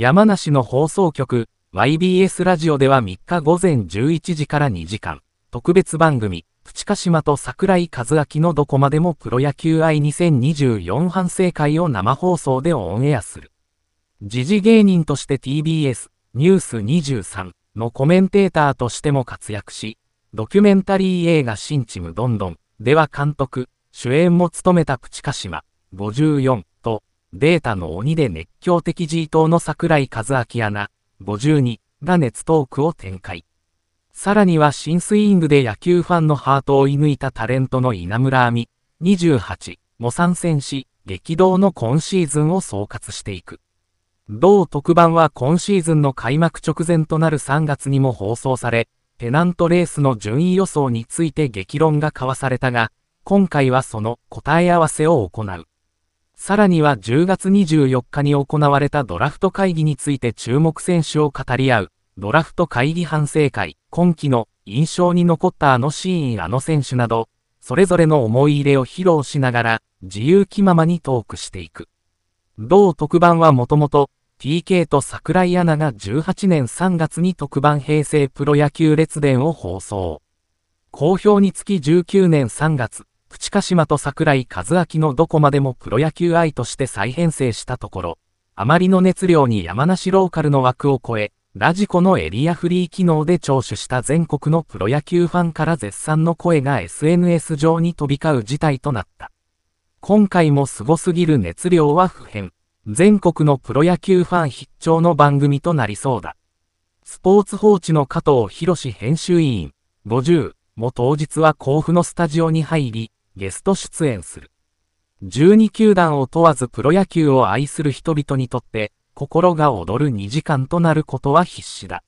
山梨の放送局 YBS ラジオでは3日午前11時から2時間、特別番組、プチカシマと桜井和明のどこまでもプロ野球愛2024反省会を生放送でオンエアする。時事芸人として TBS、ニュース23のコメンテーターとしても活躍し、ドキュメンタリー映画新チムどんどんでは監督、主演も務めたプチカシマ54とデータの鬼で熱狂的 G 党の桜井和明アナ、52が熱トークを展開。さらには新スイングで野球ファンのハートを射抜いたタレントの稲村亜美、28も参戦し、激動の今シーズンを総括していく。同特番は今シーズンの開幕直前となる3月にも放送され、ペナントレースの順位予想について激論が交わされたが、今回はその答え合わせを行う。さらには10月24日に行われたドラフト会議について注目選手を語り合う、ドラフト会議反省会、今季の印象に残ったあのシーンあの選手など、それぞれの思い入れを披露しながら、自由気ままにトークしていく。同特番はもともと、TK と桜井アナが18年3月に特番平成プロ野球列伝を放送。好評につき19年3月、プチカシマと桜井和明のどこまでもプロ野球愛として再編成したところ、あまりの熱量に山梨ローカルの枠を超え、ラジコのエリアフリー機能で聴取した全国のプロ野球ファンから絶賛の声が SNS 上に飛び交う事態となった。今回も凄すすぎる熱量は不変。全国のプロ野球ファン必聴の番組となりそうだ。スポーツ報知の加藤博史編集委員、50も当日は甲府のスタジオに入り、ゲスト出演する。12球団を問わずプロ野球を愛する人々にとって、心が躍る2時間となることは必至だ。